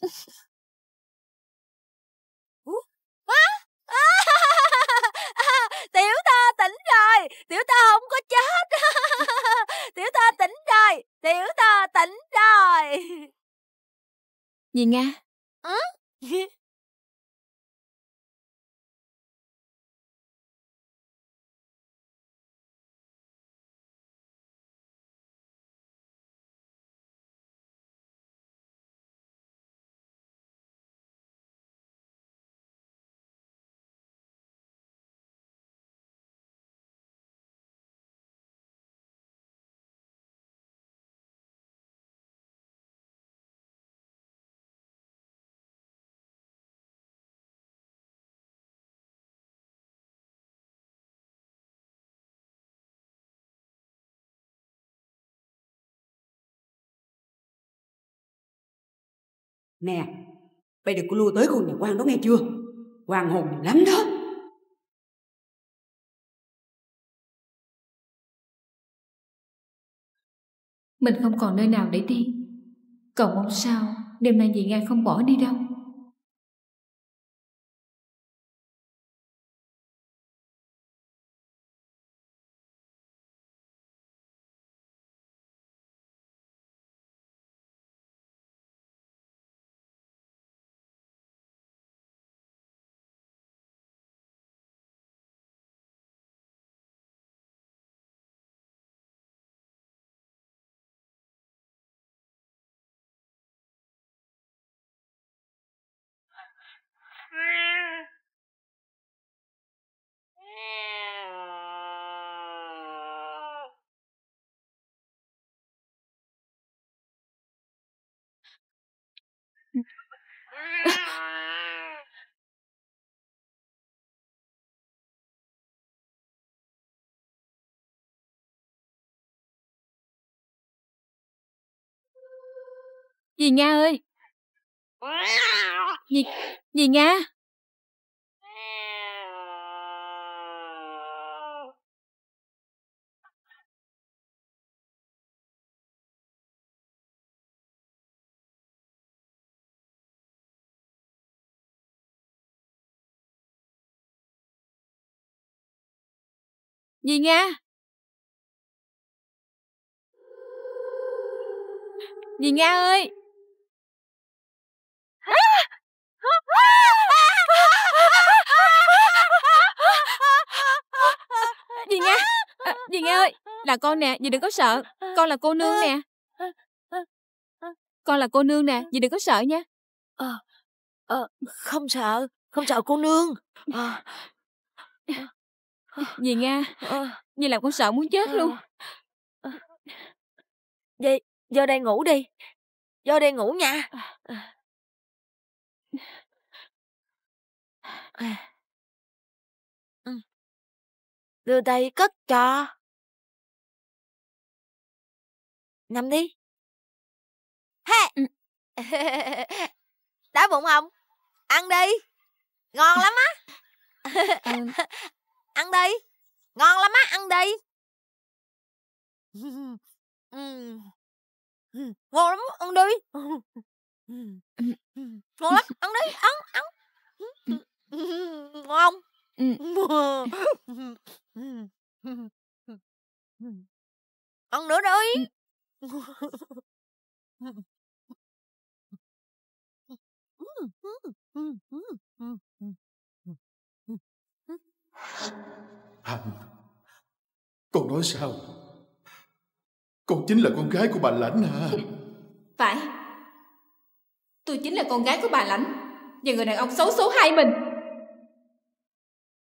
tiểu thơ tỉnh rồi tiểu thơ không có chết tiểu thơ tỉnh rồi tiểu thơ tỉnh rồi gì nga ừ Nè, bây giờ cô lua tới khu nhà quan đó nghe chưa? Hoàng hồn lắm đó. Mình không còn nơi nào để đi Cậu mong sao đêm nay dì Nga không bỏ đi đâu Dì Nga ơi! Dì, dì Nga! Dì Nga! Dì Nga ơi! Dì nghe ơi, là con nè, dì đừng có sợ. Con là cô nương nè. Con là cô nương nè, dì đừng có sợ nha. À, à, không sợ, không sợ cô nương. À. Ờ. Dì nghe dì làm con sợ muốn chết luôn. Vậy, vô đây ngủ đi. Vô đây ngủ nha. Ừ. Đưa tay cất cho. Nằm đi. Hey. Đói bụng không? Ăn đi. Ngon lắm á. Ờ. ăn đi. Ngon lắm á, ăn đi. Ngon lắm, ăn đi. Ngon lắm, ăn đi, ăn, ăn. Ngon ăn nữa đi Hạnh Con nói sao Con chính là con gái của bà Lãnh hả Phải Tôi chính là con gái của bà Lãnh Và người đàn ông xấu số hai mình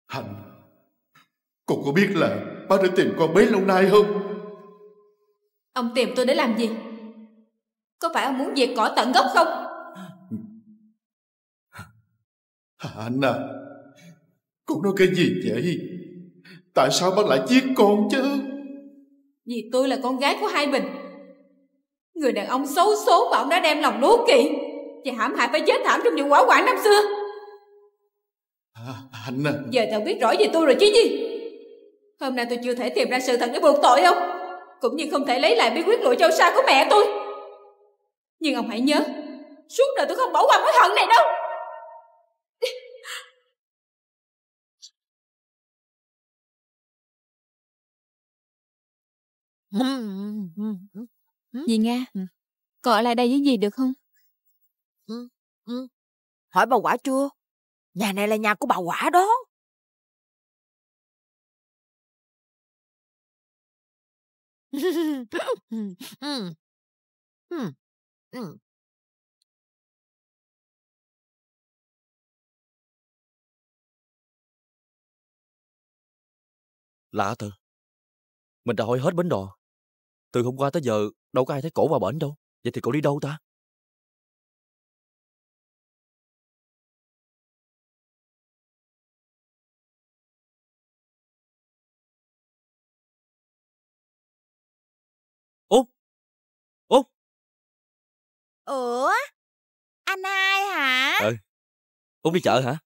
Hạnh Con có biết là ba đã tìm con bấy lâu nay không Ông tìm tôi để làm gì? Có phải ông muốn diệt cỏ tận gốc không? Anh à, con nói cái gì vậy? Tại sao bác lại giết con chứ? Vì tôi là con gái của hai mình. Người đàn ông xấu số mà ông đã đem lòng đố kỵ và hãm hại phải chết thảm trong những quả quản năm xưa. À, anh à. Giờ tao biết rõ về tôi rồi chứ gì? Hôm nay tôi chưa thể tìm ra sự thật để buộc tội không? cũng như không thể lấy lại bí quyết lụa châu sa của mẹ tôi nhưng ông hãy nhớ suốt đời tôi không bỏ qua mối hận này đâu Dì Nga Cọ lại đây với dì được không ừ, ừ. Hỏi bà quả chưa Nhà này là nhà của bà quả đó ừ. Ừ. Lạ thật. Mình đã hỏi hết bến đò. Từ hôm qua tới giờ đâu có ai thấy cổ vào bển đâu. Vậy thì cổ đi đâu ta? Ủa? Anh hai hả? Ừ. Út đi chợ hả?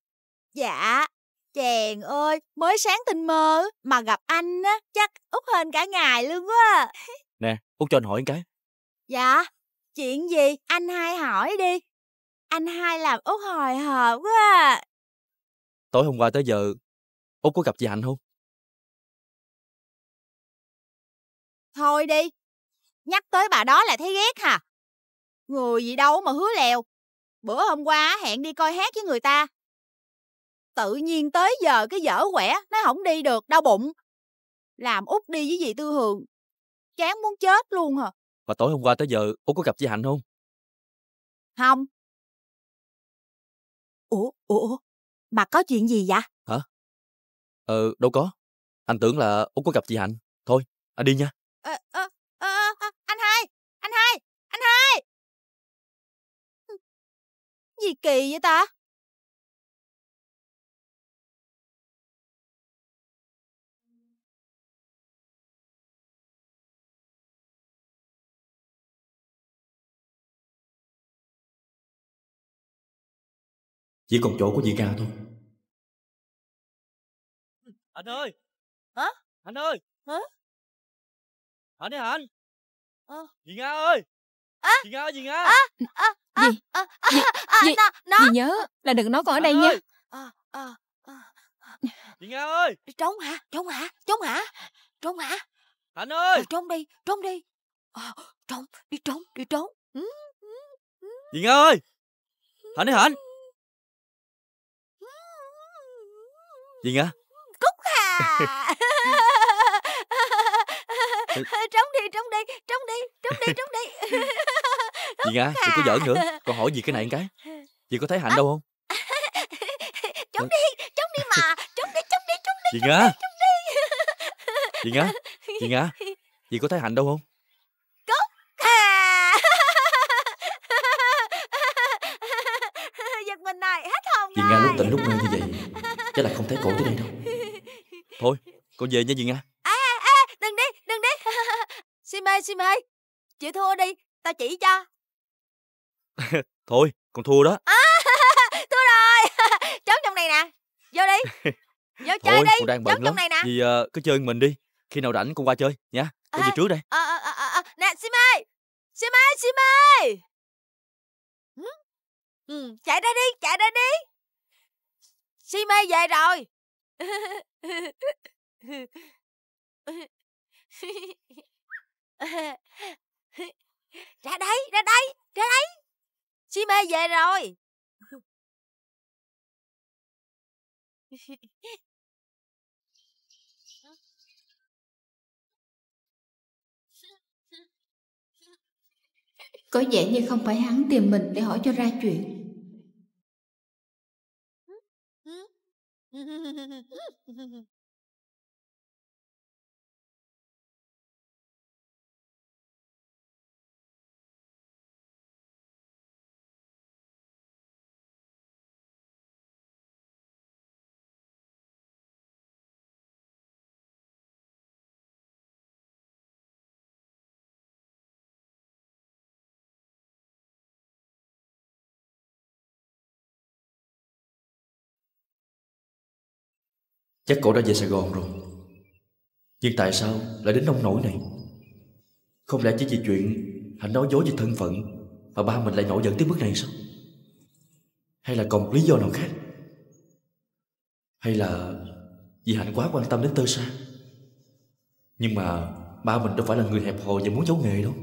Dạ. Chàng ơi, mới sáng tinh mơ mà gặp anh á, chắc Út hên cả ngày luôn quá. Nè, Út cho anh hỏi một cái. Dạ, chuyện gì anh hai hỏi đi. Anh hai làm Út hồi hộp quá. Tối hôm qua tới giờ, Út có gặp chị Hạnh không? Thôi đi, nhắc tới bà đó là thấy ghét hả? Người gì đâu mà hứa lèo. Bữa hôm qua hẹn đi coi hát với người ta. Tự nhiên tới giờ cái dở quẻ, nó không đi được, đau bụng. Làm út đi với dì Tư Hường. Chán muốn chết luôn hả? À. Mà tối hôm qua tới giờ, Út có gặp chị Hạnh không? Không. Ủa, ủa, mà có chuyện gì vậy? Hả? Ờ, đâu có. Anh tưởng là Út có gặp chị Hạnh. Thôi, anh đi nha. gì kỳ vậy ta? Chỉ còn chỗ của chị Nga thôi Anh ơi Hả? Anh ơi Hả? Anh ơi anh à. Chị Nga ơi à. Chị Nga ơi chị Nga à. À. Ờ, Gì? Ờ, ờ, Gì? À, Gì? Gì nhớ là đừng nói con ở đây nha. Ừ, Chị Nga ơi! Trốn hả? Trốn hả? Trốn hả? Trốn hả? Thành ơi! Trốn đi! Trốn đi! Trốn! Đi trốn! Đi trốn! Chị Nga ơi! Hạnh ơi Hạnh! Chị Nga! Cúc Hà! trống đi trống đi trống đi trống đi trống đi Dì Nga, đừng có giỡn nữa Con hỏi gì cái này cái Chị có thấy Hạnh đâu không? Trốn ờ. đi, trốn đi mà Trốn đi, trốn đi, trốn đi Dì Nga Dì Nga, dì Nga chị có thấy Hạnh đâu không? Dì à. Nga lúc tỉnh lúc mơ như vậy Chắc là không thấy cổ tới đây đâu Thôi con về nha Dì Nga à, à, à, Đừng đi đừng đi Sim ơi Sim ơi Chịu thua đi Tao chỉ cho Thôi, con thua đó. À, thua rồi. Trốn trong này nè. Vô đi. Vô Thôi, chơi đi. con đang bận Trốn lắm. trong này nè. thì ờ, cứ chơi mình đi. Khi nào rảnh con qua chơi nha. Có gì Ê, trước đây. Ờ ờ ờ ờ, ờ. Nè, Sim ơi. Sim ơi, Sim ơi. Ừ, chạy ra đi, chạy ra đi. Sim ơi về rồi. ra đây, ra đây, ra đây. Chí mê về rồi Có vẻ như không phải hắn tìm mình để hỏi cho ra chuyện Chắc cậu đã về Sài Gòn rồi Nhưng tại sao lại đến nông nổi này Không lẽ chỉ vì chuyện Hạnh nói dối về thân phận Mà ba mình lại nổi giận tới mức này sao Hay là còn lý do nào khác Hay là Vì Hạnh quá quan tâm đến tơ xa? Nhưng mà Ba mình đâu phải là người hẹp hòi và muốn giấu nghề đâu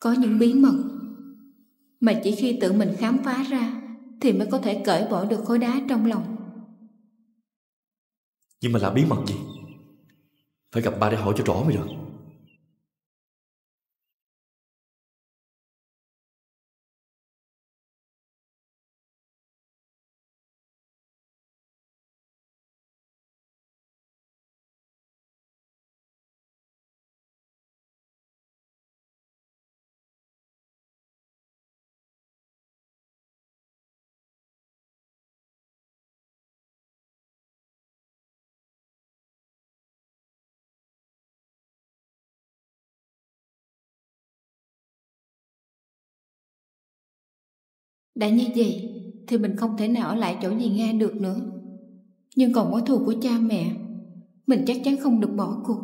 Có những bí mật Mà chỉ khi tự mình khám phá ra Thì mới có thể cởi bỏ được khối đá trong lòng nhưng mà là bí mật gì Phải gặp ba để hỏi cho rõ mới được Đã như vậy thì mình không thể nào ở lại chỗ gì Nga được nữa. Nhưng còn mối thù của cha mẹ, mình chắc chắn không được bỏ cuộc.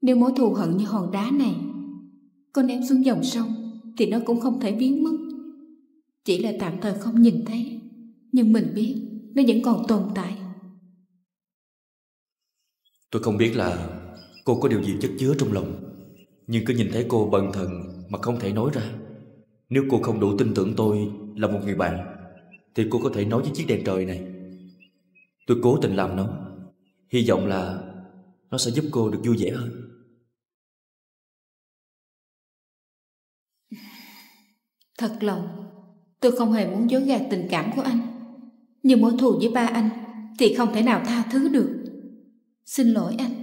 Nếu mối thù hận như hòn đá này, con ném xuống dòng sông thì nó cũng không thể biến mất. Chỉ là tạm thời không nhìn thấy, nhưng mình biết nó vẫn còn tồn tại. Tôi không biết là cô có điều gì chất chứa trong lòng, nhưng cứ nhìn thấy cô bần thần mà không thể nói ra. Nếu cô không đủ tin tưởng tôi là một người bạn, thì cô có thể nói với chiếc đèn trời này. Tôi cố tình làm nó, hy vọng là nó sẽ giúp cô được vui vẻ hơn. Thật lòng, tôi không hề muốn dối gạt tình cảm của anh. Nhưng mối thù với ba anh thì không thể nào tha thứ được. Xin lỗi anh.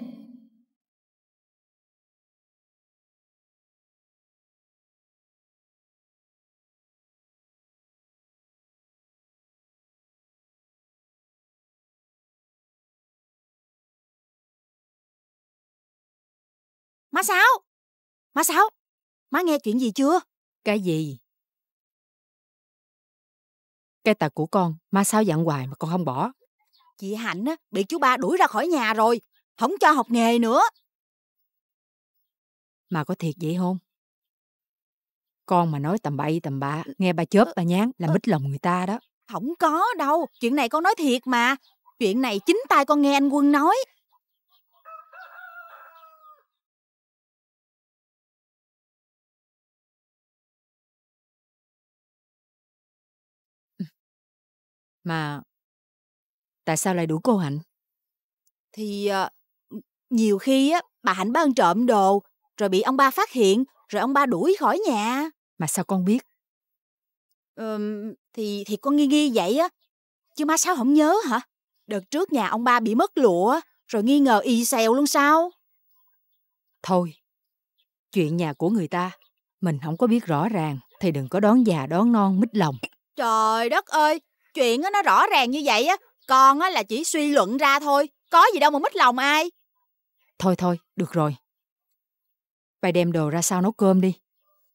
Má Sáu! Má Sáu! Má nghe chuyện gì chưa? Cái gì? Cái tật của con, má Sáu dặn hoài mà con không bỏ. Chị Hạnh á, bị chú ba đuổi ra khỏi nhà rồi. Không cho học nghề nữa. Mà có thiệt vậy không? Con mà nói tầm bậy tầm bạ, nghe ba chớp ba nhán là mít lòng người ta đó. Không có đâu, chuyện này con nói thiệt mà. Chuyện này chính tay con nghe anh Quân nói. Mà tại sao lại đủ cô Hạnh? Thì ờ, nhiều khi á, bà Hạnh ba ăn trộm đồ, rồi bị ông ba phát hiện, rồi ông ba đuổi khỏi nhà. Mà sao con biết? Ừ, thì thì con nghi nghi vậy á. Chứ má sao không nhớ hả? Đợt trước nhà ông ba bị mất lụa, rồi nghi ngờ y xèo luôn sao? Thôi, chuyện nhà của người ta, mình không có biết rõ ràng, thì đừng có đón già đón non mít lòng. Trời đất ơi, chuyện nó rõ ràng như vậy á con á là chỉ suy luận ra thôi có gì đâu mà mất lòng ai thôi thôi được rồi bà đem đồ ra sau nấu cơm đi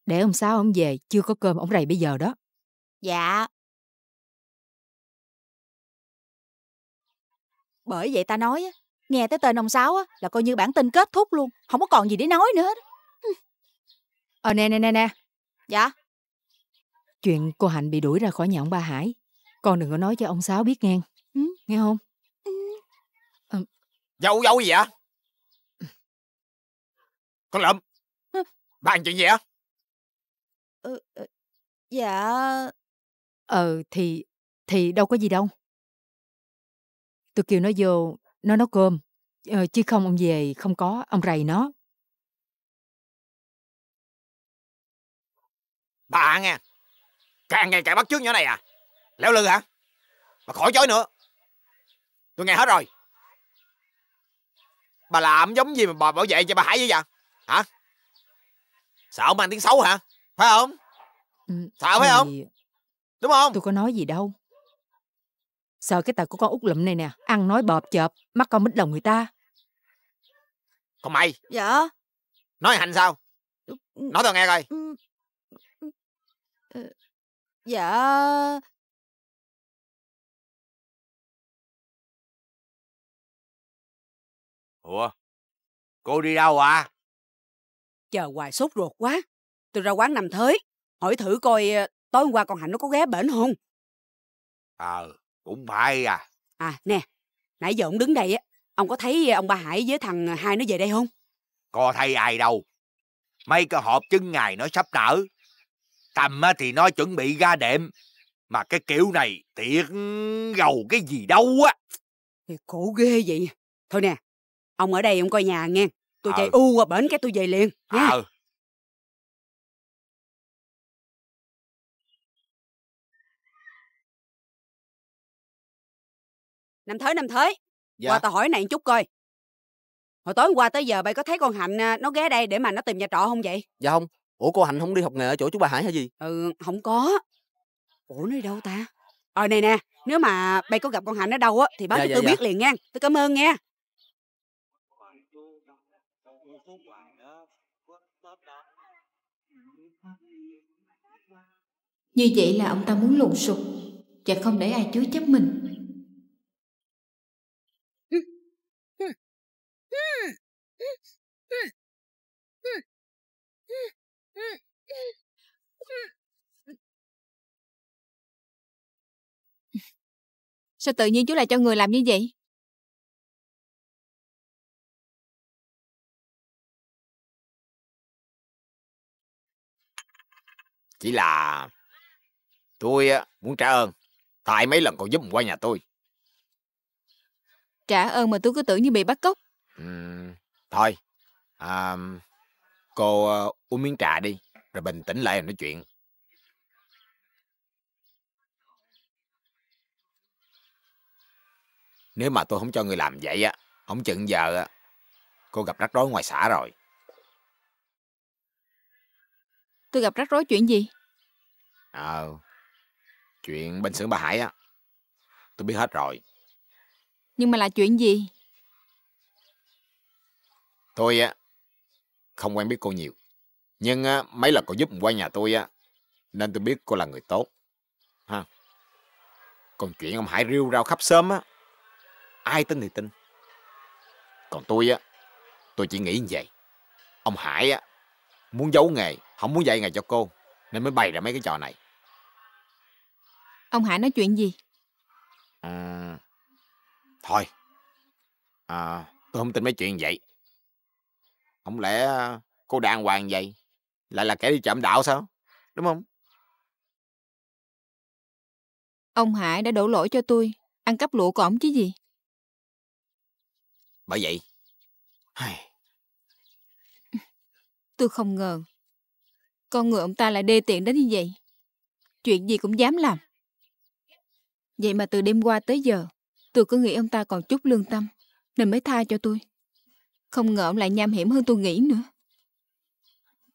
để ông sáu ông về chưa có cơm ông rầy bây giờ đó dạ bởi vậy ta nói á nghe tới tên ông sáu á là coi như bản tin kết thúc luôn không có còn gì để nói nữa hết ờ nè nè nè nè dạ chuyện cô hạnh bị đuổi ra khỏi nhà ông ba hải con đừng có nói cho ông Sáu biết nghe ừ, Nghe không ừ. à... Dâu dâu gì vậy Con lợm à. Ừ. Bàn chuyện gì á? Dạ Ờ thì Thì đâu có gì đâu Tôi kêu nó vô Nó nấu cơm ờ, Chứ không ông về không có Ông rầy nó Bà nghe Càng ngày càng bắt chước nhỏ này à Leo lư hả? Bà khỏi chối nữa. Tôi nghe hết rồi. Bà làm giống gì mà bà bảo vệ cho bà Hải vậy vậy? Hả? Sợ mang tiếng xấu hả? Phải không? Ừ, Sợ thì... phải không? Đúng không? Tôi có nói gì đâu. Sợ cái tật của con út lụm này nè. Ăn nói bợp chợp. Mắt con mít lòng người ta. Còn mày? Dạ. Nói hành sao? Ừ, ừ. Nói tao nghe coi. Dạ Ủa, cô đi đâu à? Chờ hoài sốt ruột quá. Tôi ra quán nằm thới, hỏi thử coi ờ, tối hôm qua con Hạnh nó có ghé bển không? Ờ, à, cũng phải à. À, nè, nãy giờ ông đứng đây á, ông có thấy ờ, ông ba Hải với thằng ờ, hai nó về đây không? Có thấy ai đâu. Mấy cái hộp trứng ngày nó sắp nở. Tầm thì nó chuẩn bị ra đệm. Mà cái kiểu này tiện gầu cái gì đâu á. Thì khổ ghê vậy. Thôi nè, ông ở đây ông coi nhà nghe tôi chạy ừ. u qua bển cái tôi về liền nha ừ. năm thới năm thới dạ. qua tao hỏi này một chút coi hồi tối hôm qua tới giờ bay có thấy con hạnh à, nó ghé đây để mà nó tìm nhà trọ không vậy dạ không ủa cô hạnh không đi học nghề ở chỗ chú bà hải hay gì ừ không có ủa nó đi đâu ta ờ này nè nếu mà bay có gặp con hạnh ở đâu á thì báo dạ, cho dạ, tôi dạ. biết liền nha tôi cảm ơn nghe. Như vậy là ông ta muốn lùn sụp Và không để ai chứa chấp mình Sao tự nhiên chú lại cho người làm như vậy? Chỉ là Tôi à, muốn trả ơn. Tại mấy lần cậu giúp qua nhà tôi. Trả ơn mà tôi cứ tưởng như bị bắt cóc. Ừ, thôi, à, cô à, uống miếng trà đi, rồi bình tĩnh lại nói chuyện. Nếu mà tôi không cho người làm vậy á, không chừng giờ á, à, cô gặp rắc rối ngoài xã rồi. Tôi gặp rắc rối chuyện gì? Ờ, à, Chuyện bên xưởng bà Hải á, tôi biết hết rồi. Nhưng mà là chuyện gì? Tôi á, không quen biết cô nhiều. Nhưng á, mấy lần cô giúp qua nhà tôi á, nên tôi biết cô là người tốt. Ha. Còn chuyện ông Hải rêu rao khắp sớm á, ai tin thì tin. Còn tôi á, tôi chỉ nghĩ như vậy. Ông Hải á, muốn giấu nghề, không muốn dạy nghề cho cô, nên mới bày ra mấy cái trò này. Ông Hải nói chuyện gì? À, thôi, à, tôi không tin mấy chuyện vậy. Không lẽ à, cô đàng hoàng vậy? Lại là kẻ đi trộm đạo sao? Đúng không? Ông Hải đã đổ lỗi cho tôi, ăn cắp lụa của ổng chứ gì. Bởi vậy, tôi không ngờ, con người ông ta lại đê tiện đến như vậy. Chuyện gì cũng dám làm. Vậy mà từ đêm qua tới giờ, tôi cứ nghĩ ông ta còn chút lương tâm, nên mới tha cho tôi. Không ngờ ông lại nham hiểm hơn tôi nghĩ nữa.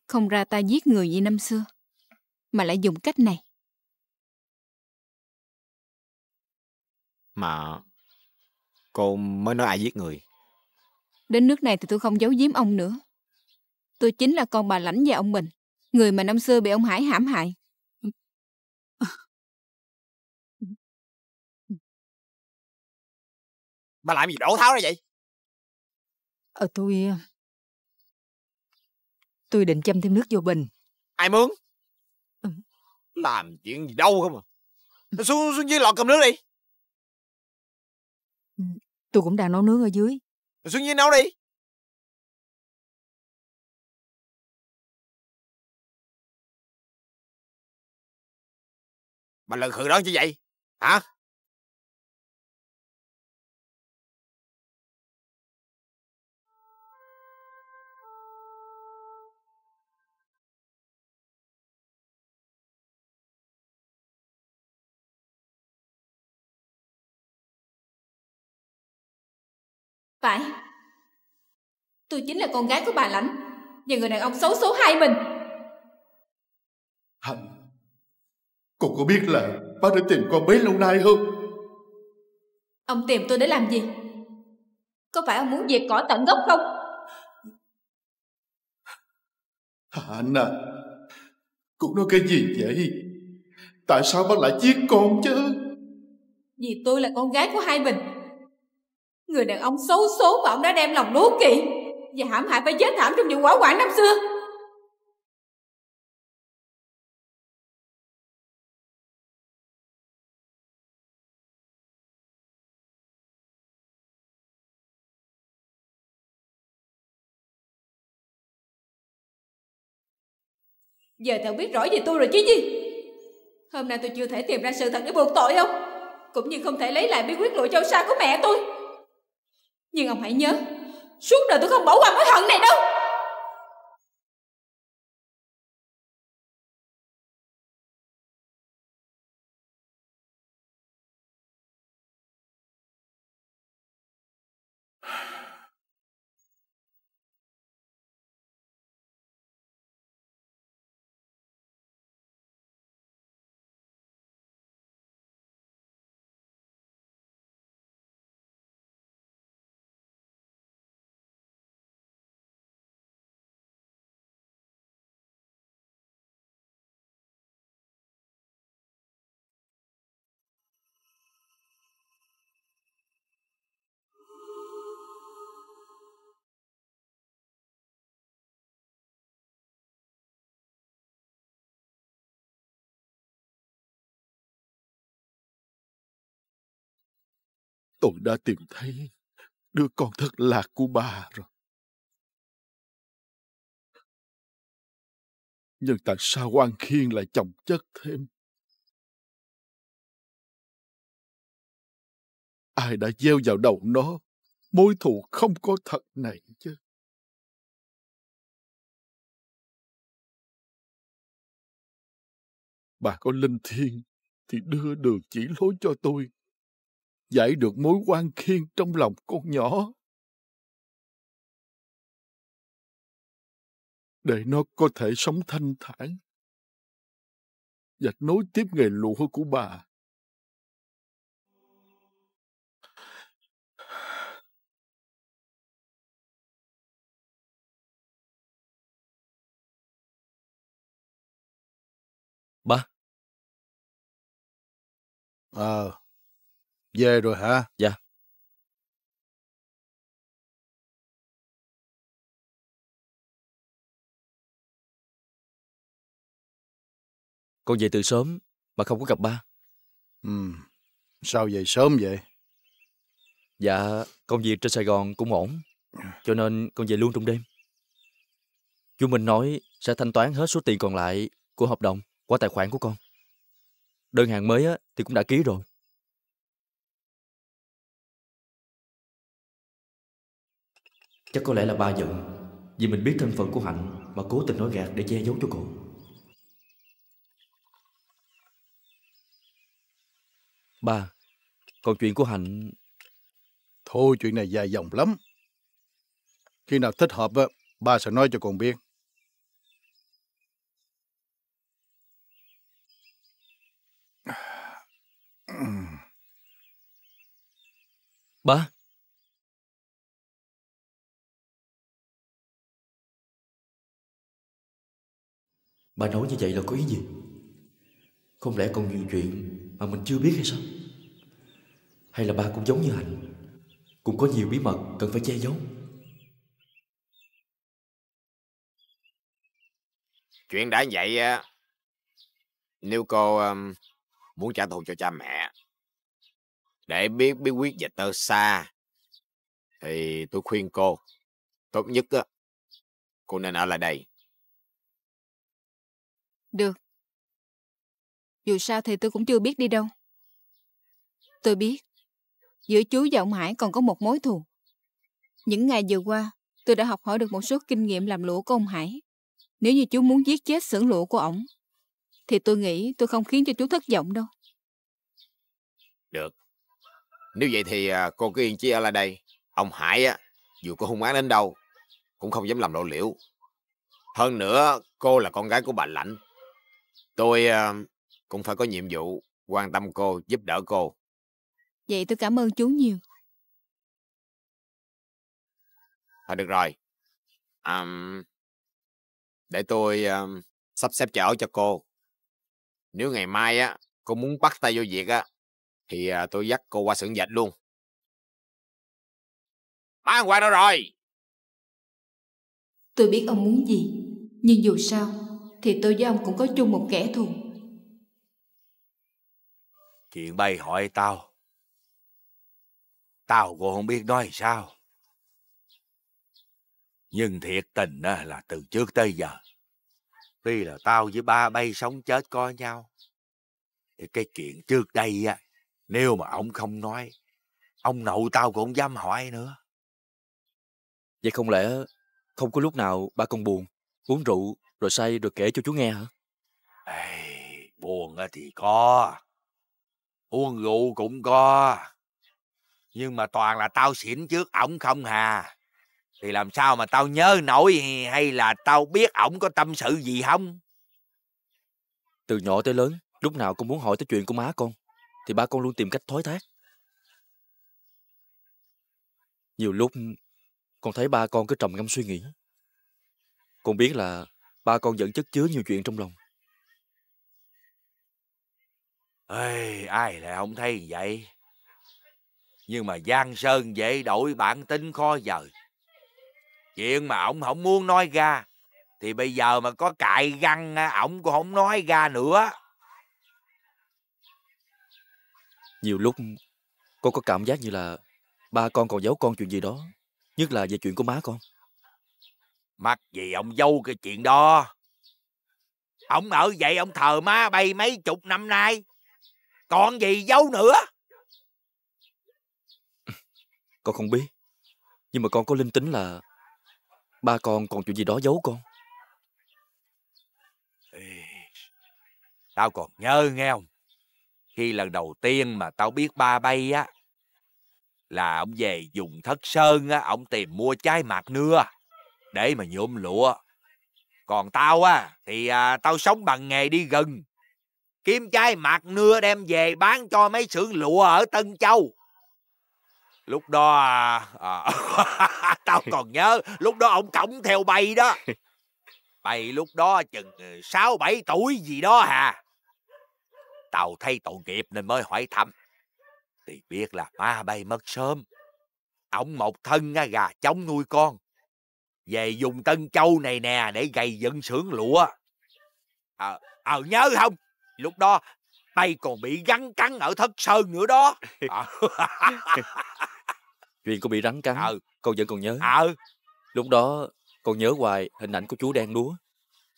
Không ra ta giết người như năm xưa, mà lại dùng cách này. Mà cô mới nói ai giết người? Đến nước này thì tôi không giấu giếm ông nữa. Tôi chính là con bà lãnh và ông mình, người mà năm xưa bị ông Hải hãm hại, bà làm gì đổ tháo ra vậy ờ tôi ờ, tôi định châm thêm nước vô bình ai mướn ừ. làm chuyện gì đâu không à ừ. xuống xuống dưới lọ cầm nước đi ừ, tôi cũng đang nấu nướng ở dưới xuống dưới nấu đi mà lần khử đó như vậy hả Phải Tôi chính là con gái của bà Lãnh Và người đàn ông xấu xấu hai mình Hạnh Cô có biết là Bác đã tìm con bấy lâu nay không Ông tìm tôi để làm gì Có phải ông muốn diệt cỏ tận gốc không Hạnh à Cô nói cái gì vậy Tại sao bác lại giết con chứ Vì tôi là con gái của hai mình Người đàn ông xấu số mà ông đã đem lòng đố kỵ Và hãm hại phải chết thảm trong những quả quản năm xưa Giờ thằng biết rõ về tôi rồi chứ gì Hôm nay tôi chưa thể tìm ra sự thật để buộc tội không Cũng như không thể lấy lại bí quyết lụi châu sa của mẹ tôi nhưng ông hãy nhớ Suốt đời tôi không bỏ qua mối hận này đâu Tôi đã tìm thấy đứa con thất lạc của bà rồi. Nhưng tại sao quan Khiên lại chồng chất thêm? Ai đã gieo vào đầu nó mối thù không có thật này chứ? Bà có linh thiêng thì đưa đường chỉ lối cho tôi giải được mối quan khiên trong lòng con nhỏ. Để nó có thể sống thanh thản và nối tiếp nghề lụa của bà. Ba. Ờ, à, về rồi hả? Dạ. Con về từ sớm mà không có gặp ba. Ừ. Sao về sớm vậy? Dạ, công việc trên Sài Gòn cũng ổn. Cho nên con về luôn trong đêm. Chú Minh nói sẽ thanh toán hết số tiền còn lại của hợp đồng qua tài khoản của con. Đơn hàng mới thì cũng đã ký rồi. Chắc có lẽ là ba giận Vì mình biết thân phận của Hạnh Mà cố tình nói gạt để che giấu cho cô Ba Còn chuyện của Hạnh Thôi chuyện này dài dòng lắm Khi nào thích hợp Ba sẽ nói cho con biết Ba Bà nói như vậy là có ý gì Không lẽ còn nhiều chuyện Mà mình chưa biết hay sao Hay là ba cũng giống như Hạnh Cũng có nhiều bí mật cần phải che giấu Chuyện đã vậy Nếu cô muốn trả thù cho cha mẹ Để biết bí quyết về tơ xa Thì tôi khuyên cô Tốt nhất á, cô nên ở lại đây được. Dù sao thì tôi cũng chưa biết đi đâu. Tôi biết, giữa chú và ông Hải còn có một mối thù. Những ngày vừa qua, tôi đã học hỏi được một số kinh nghiệm làm lũ của ông Hải. Nếu như chú muốn giết chết xưởng lụa của ổng, thì tôi nghĩ tôi không khiến cho chú thất vọng đâu. Được. Nếu vậy thì à, cô cứ yên chí ở lại đây. Ông Hải á, dù có hung ác đến đâu, cũng không dám làm lộ liễu. Hơn nữa, cô là con gái của bà Lạnh tôi uh, cũng phải có nhiệm vụ quan tâm cô giúp đỡ cô vậy tôi cảm ơn chú nhiều thôi được rồi um, để tôi um, sắp xếp chỗ cho cô nếu ngày mai á cô muốn bắt tay vô việc á thì uh, tôi dắt cô qua xưởng dệt luôn má qua đó rồi tôi biết ông muốn gì nhưng dù sao thì tôi với ông cũng có chung một kẻ thù Chuyện bay hỏi tao Tao cũng không biết nói sao Nhưng thiệt tình là từ trước tới giờ Tuy là tao với ba bay sống chết có nhau Thì cái chuyện trước đây á Nếu mà ông không nói Ông nậu tao cũng không dám hỏi nữa Vậy không lẽ không có lúc nào ba con buồn, uống rượu rồi say rồi kể cho chú nghe hả? Ê, buồn thì có. Uống rượu cũng có. Nhưng mà toàn là tao xỉn trước ổng không hà. Thì làm sao mà tao nhớ nổi hay là tao biết ổng có tâm sự gì không? Từ nhỏ tới lớn, lúc nào cũng muốn hỏi tới chuyện của má con. Thì ba con luôn tìm cách thối thác. Nhiều lúc con thấy ba con cứ trầm ngâm suy nghĩ. Con biết là Ba con vẫn chất chứa nhiều chuyện trong lòng Ê, ai lại không thấy vậy Nhưng mà Giang Sơn dễ đổi bản tính khó dời Chuyện mà ổng không muốn nói ra Thì bây giờ mà có cại găng à, ổng cũng không nói ra nữa Nhiều lúc con có cảm giác như là Ba con còn giấu con chuyện gì đó Nhất là về chuyện của má con mặc gì ông dâu cái chuyện đó. Ông ở vậy ông thờ má bay mấy chục năm nay. Còn gì dâu nữa. Con không biết. Nhưng mà con có linh tính là ba con còn chuyện gì đó giấu con. Ê, tao còn nhớ nghe không? Khi lần đầu tiên mà tao biết ba bay á, là ông về dùng thất sơn á, ông tìm mua chai mạc nưa để mà nhuộm lụa còn tao á thì à, tao sống bằng nghề đi gần kiếm chai mạc nưa đem về bán cho mấy xưởng lụa ở tân châu lúc đó à, à, tao còn nhớ lúc đó ông cổng theo bay đó bay lúc đó chừng ừ, sáu bảy tuổi gì đó hà tao thấy tội nghiệp nên mới hỏi thăm thì biết là ma bay mất sớm ông một thân gà chống nuôi con về dùng Tân Châu này nè để gầy dựng xưởng lụa. Ờ, à, à, nhớ không? Lúc đó tay còn bị rắn cắn ở Thất Sơn nữa đó. À. Chuyện cô bị rắn cắn, ừ. con vẫn còn nhớ. Ừ. Lúc đó con nhớ hoài hình ảnh của chú đen đúa.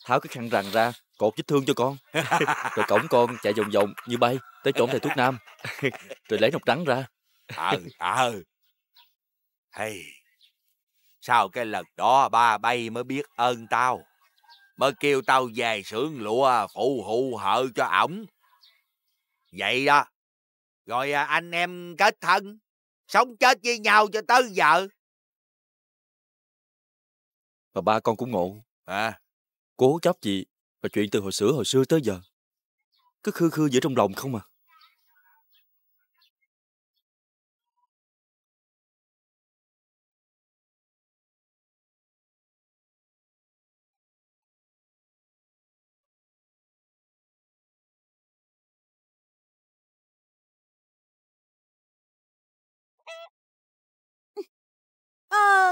Tháo cái khăn rằn ra, cột vết thương cho con. Rồi cổng con chạy vòng vòng như bay tới chỗ thầy thuốc nam. Rồi lấy nọc rắn ra. Ừ, à, Hey. Sau cái lần đó ba bay mới biết ơn tao. Mới kêu tao về sưởng lụa phụ hụ hợ cho ổng. Vậy đó. Rồi à, anh em kết thân. Sống chết với nhau cho tới giờ. Mà ba con cũng ngộ. À. Cố chấp gì mà chuyện từ hồi xưa hồi xưa tới giờ. Cứ khư khư giữa trong lòng không à.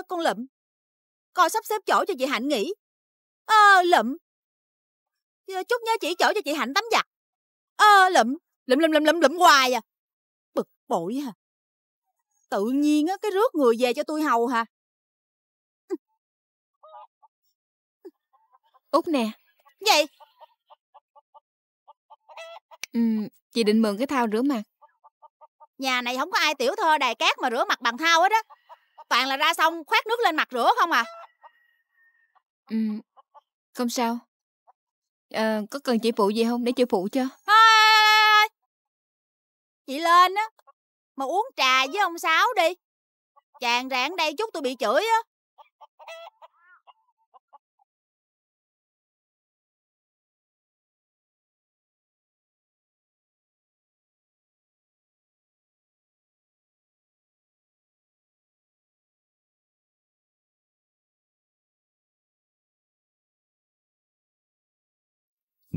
con lụm. Coi sắp xếp chỗ cho chị Hạnh nghỉ. Ờ, lụm. Ờ, chút nhớ chỉ chỗ cho chị Hạnh tắm giặt. Ờ, lụm, lụm lụm lụm lụm lụm hoài à. Bực bội hả? À. Tự nhiên á, cái rước người về cho tôi hầu hả? À. Út nè. Vậy? Ừ, chị định mượn cái thao rửa mặt. Nhà này không có ai tiểu thơ đài cát mà rửa mặt bằng thao hết á toàn là ra xong khoát nước lên mặt rửa không à ừ không sao à, có cần chị phụ gì không để chị phụ cho à, chị lên á mà uống trà với ông sáu đi chàng rạng đây chút tôi bị chửi á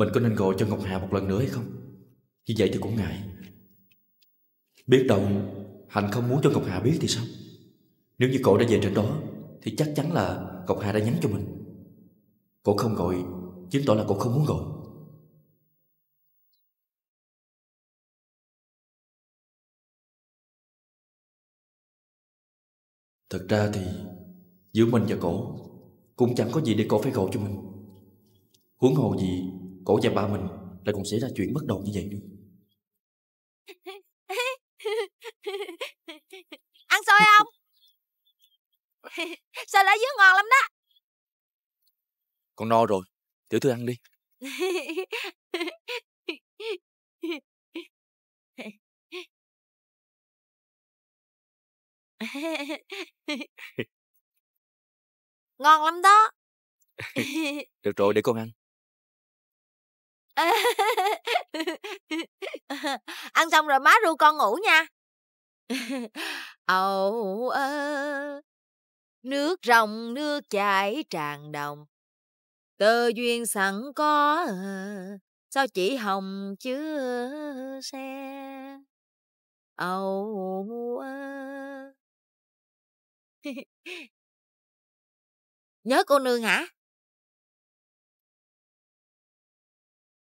Mình có nên gọi cho Ngọc Hà một lần nữa hay không Như vậy thì cũng ngại Biết đâu Hạnh không muốn cho Ngọc Hà biết thì sao Nếu như cậu đã về trên đó Thì chắc chắn là Ngọc Hà đã nhắn cho mình Cậu không gọi Chứng tỏ là cậu không muốn gọi Thật ra thì Giữa mình và cổ Cũng chẳng có gì để cổ phải gọi cho mình Huống hồ gì Cổ và ba mình lại còn xảy ra chuyện bất đầu như vậy nữa Ăn xôi không? xôi lá dứa ngon lắm đó Con no rồi, tiểu thư ăn đi Ngon lắm đó Được rồi, để con ăn Ăn xong rồi má ru con ngủ nha. Âu ơ, nước rồng nước chảy tràn đồng. Tơ duyên sẵn có, sao chỉ hồng chưa xe. Âu ơ. Nhớ cô nương hả?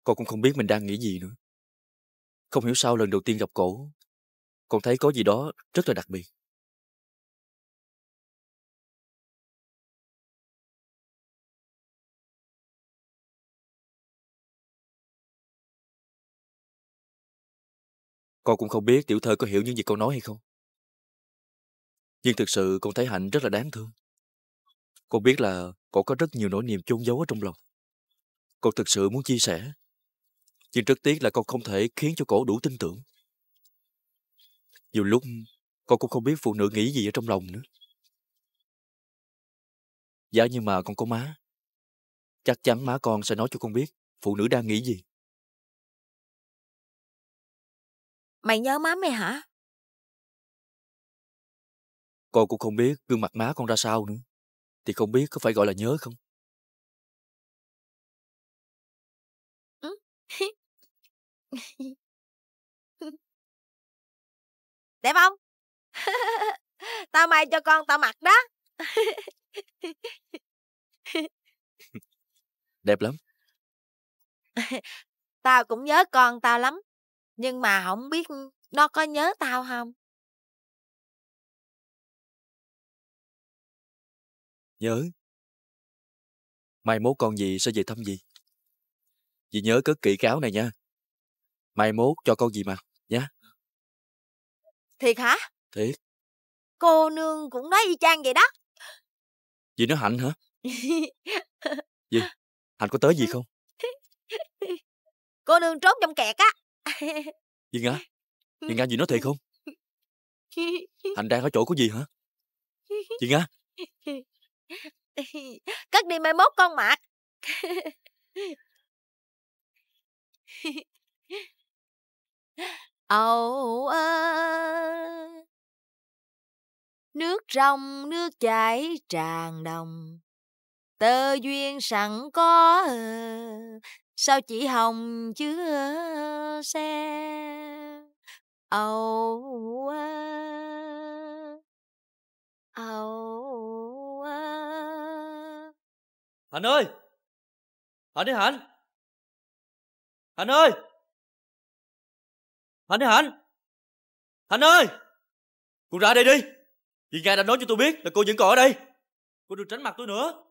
Cô cũng không biết mình đang nghĩ gì nữa. Không hiểu sao lần đầu tiên gặp cổ, con thấy có gì đó rất là đặc biệt. Con cũng không biết tiểu thơ có hiểu những gì con nói hay không. Nhưng thực sự con thấy Hạnh rất là đáng thương. Con biết là cổ có rất nhiều nỗi niềm chôn giấu ở trong lòng. Con thực sự muốn chia sẻ nhưng rất tiếc là con không thể khiến cho cổ đủ tin tưởng. Nhiều lúc con cũng không biết phụ nữ nghĩ gì ở trong lòng nữa. Dạ nhưng mà con có má. Chắc chắn má con sẽ nói cho con biết phụ nữ đang nghĩ gì. Mày nhớ má mày hả? Con cũng không biết gương mặt má con ra sao nữa. Thì không biết có phải gọi là nhớ không? Đẹp không? tao may cho con tao mặc đó. Đẹp lắm. tao cũng nhớ con tao lắm. Nhưng mà không biết nó có nhớ tao không? Nhớ. Mai mốt con gì sẽ về thăm gì? Dì nhớ cất kỹ cáo này nha mai mốt cho con gì mà nhá thiệt hả thiệt cô nương cũng nói y chang vậy đó gì nó hạnh hả gì hạnh có tới gì không cô nương trốn trong kẹt á gì ngã gì ngã gì nói thiệt không hạnh đang ở chỗ của gì hả gì ngã cất đi mai mốt con mặc ầu ơ nước rong nước chảy tràn đồng tơ duyên sẵn có ờ. sao chỉ hồng chưa xe ầu ầu hạnh ơi hạnh đi hạnh hạnh ơi Hạnh ơi Hạnh Hạnh ơi cô ra đây đi Vì Nga đã nói cho tôi biết là cô vẫn còn ở đây Cô đừng tránh mặt tôi nữa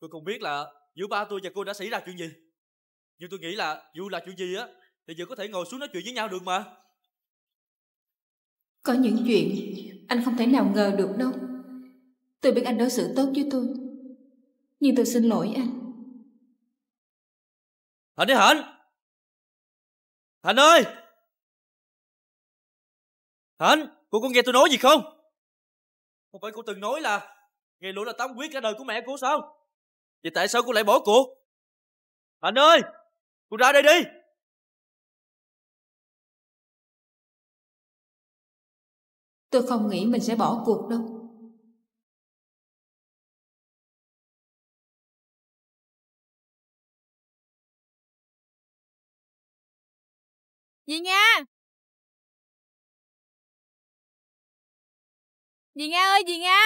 Tôi không biết là giữa ba tôi và cô đã xảy ra chuyện gì Nhưng tôi nghĩ là dù là chuyện gì á Thì vẫn có thể ngồi xuống nói chuyện với nhau được mà Có những chuyện anh không thể nào ngờ được đâu Tôi biết anh đối xử tốt với tôi Nhưng tôi xin lỗi anh Hạnh ơi Hạnh Hạnh ơi Hạnh, cô có nghe tôi nói gì không? Không phải cô từng nói là nghề lụa là tấm quyết cả đời của mẹ cô sao? Vậy tại sao cô lại bỏ cuộc? Hạnh ơi, cô ra đây đi. Tôi không nghĩ mình sẽ bỏ cuộc đâu. Dì nha Dì Nga ơi, dì Nga!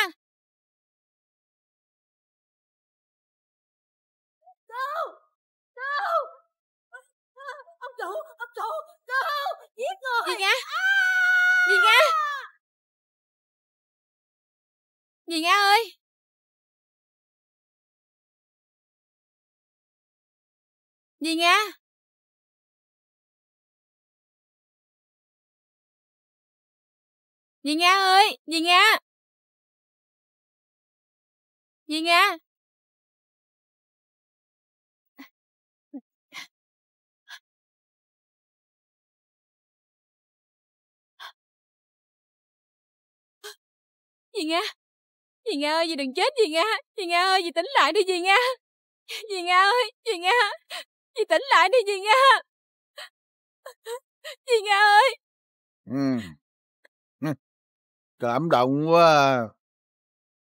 Đâu? Đâu? Ông chủ, ông chủ, đâu? Giết người! Dì Nga! À! Dì Nga! Dì Nga ơi! Dì Nga! Dì Nga ơi, dì Nga. Dì Nga. Dì Nga. Dì Nga ơi, dì đừng chết dì Nga. Dì Nga ơi, dì tỉnh lại đi dì Nga. Dì Nga ơi, dì Nga. Dì tỉnh lại đi dì Nga. Dì Nga ơi. Ừ cảm động quá à.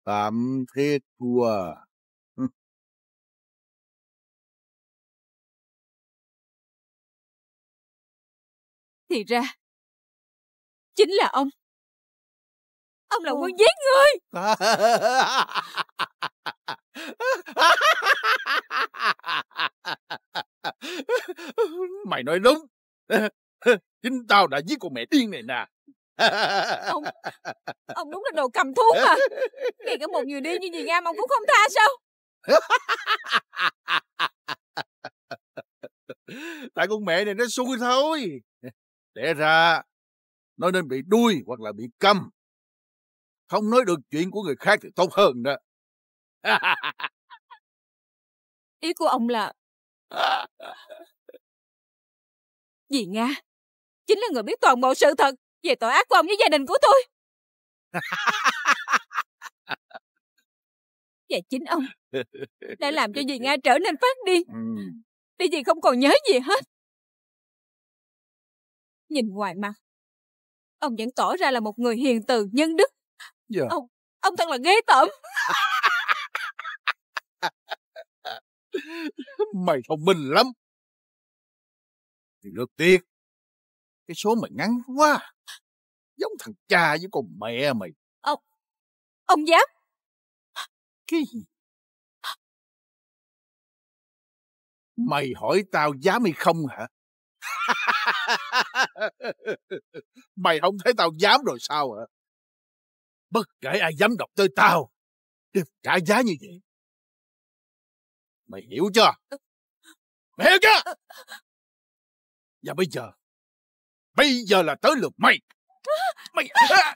cảm thiết quá à. thì ra chính là ông ông là quân giết người mày nói đúng chính tao đã giết con mẹ điên này nè ông ông đúng là đồ cầm thú mà ngay cả một người đi như dì ngam ông cũng không tha sao tại con mẹ này nó xui thôi để ra nó nên bị đuôi hoặc là bị câm không nói được chuyện của người khác thì tốt hơn đó ý của ông là gì nga chính là người biết toàn bộ sự thật về tội ác của ông với gia đình của tôi và chính ông đã làm cho dì nga trở nên phát điên ừ. để dì không còn nhớ gì hết nhìn ngoài mặt ông vẫn tỏ ra là một người hiền từ nhân đức dạ. ông ông thật là ghê tởm mày thông minh lắm thì rất tiếc cái số mày ngắn quá. Giống thằng cha với con mẹ mày. Ông, ông dám? Cái gì? Mày hỏi tao dám hay không hả? mày không thấy tao dám rồi sao hả? Bất kể ai dám đọc tới tao, đều trả giá như vậy. Mày hiểu chưa? Mày hiểu chưa? Và bây giờ, Bây giờ là tới lượt mày Mày à,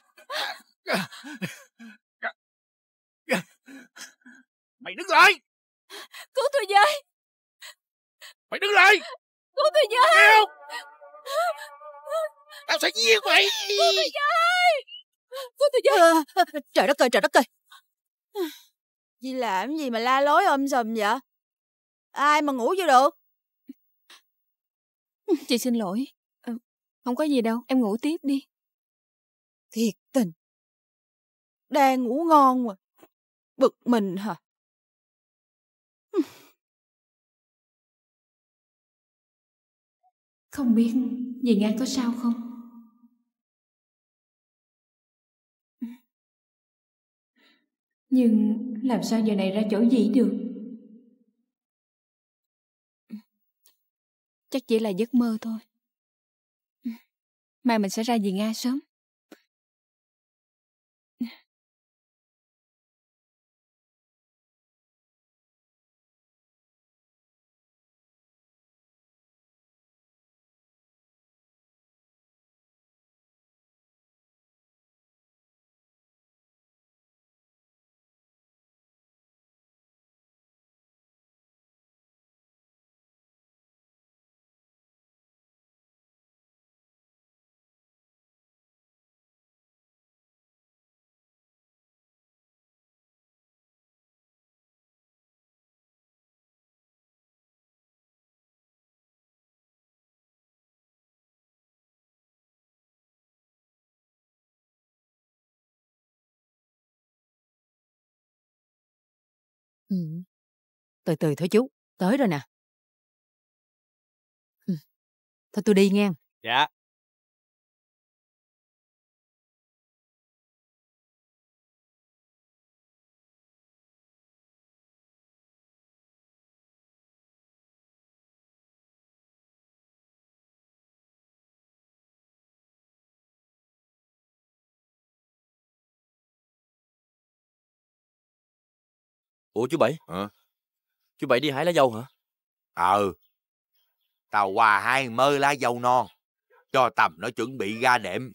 à, à, Mày đứng lại Cứu tôi với Mày đứng lại Cứu tôi với Nghe Tao sẽ giết mày Cứu tôi với Cứu tôi với Trời đất ơi trời đất ơi Di làm gì mà la lối ôm sùm vậy Ai mà ngủ vô được Chị xin lỗi không có gì đâu, em ngủ tiếp đi. Thiệt tình. Đang ngủ ngon mà. Bực mình hả? Không biết dì Nga có sao không? Nhưng làm sao giờ này ra chỗ gì được? Chắc chỉ là giấc mơ thôi. Mai mình sẽ ra về Nga sớm Từ từ thôi chú, tới rồi nè. Thôi tôi đi nghe. Dạ. Ủa chú Bảy? Hả? Chú Bảy đi hái lá dâu hả? Ờ. Tao qua hai mơ lá dâu non. Cho tầm nó chuẩn bị ra đệm.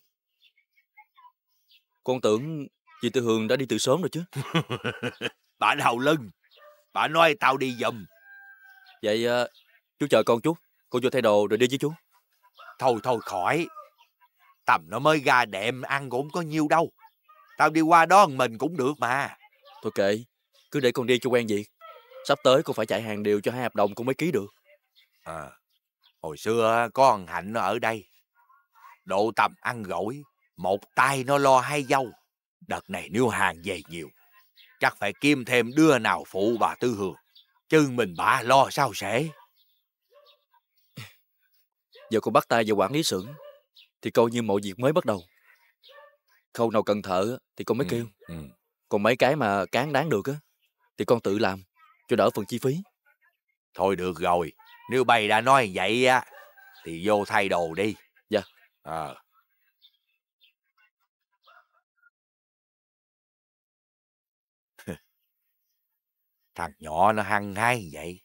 Con tưởng chị Tư Hường đã đi từ sớm rồi chứ. bà đầu lưng. Bà nói tao đi giùm. Vậy ờ, chú chờ con chút, Con vô thay đồ rồi đi với chú. Thôi thôi khỏi. Tầm nó mới ra đệm ăn cũng có nhiêu đâu. Tao đi qua đó một mình cũng được mà. Thôi kệ, cứ để con đi cho quen việc Sắp tới con phải chạy hàng điều cho hai hợp đồng con mới ký được À Hồi xưa có thằng Hạnh nó ở đây Độ tầm ăn gỏi Một tay nó lo hai dâu Đợt này nếu hàng về nhiều Chắc phải kiếm thêm đứa nào phụ bà Tư Hường Chứ mình bà lo sao sẽ Giờ con bắt tay vào quản lý xưởng Thì coi như mọi việc mới bắt đầu Khâu nào cần thợ thì con mới ừ, kêu ừ. Còn mấy cái mà cán đáng được á thì con tự làm Cho đỡ phần chi phí Thôi được rồi Nếu bày đã nói vậy á Thì vô thay đồ đi Dạ Ờ à. Thằng nhỏ nó hăng hái vậy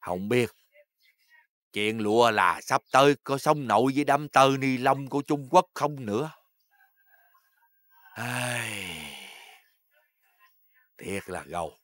Không biết Chuyện lụa là sắp tới có sông nội với đám tơ ni lông của Trung Quốc không nữa. Ai... Legal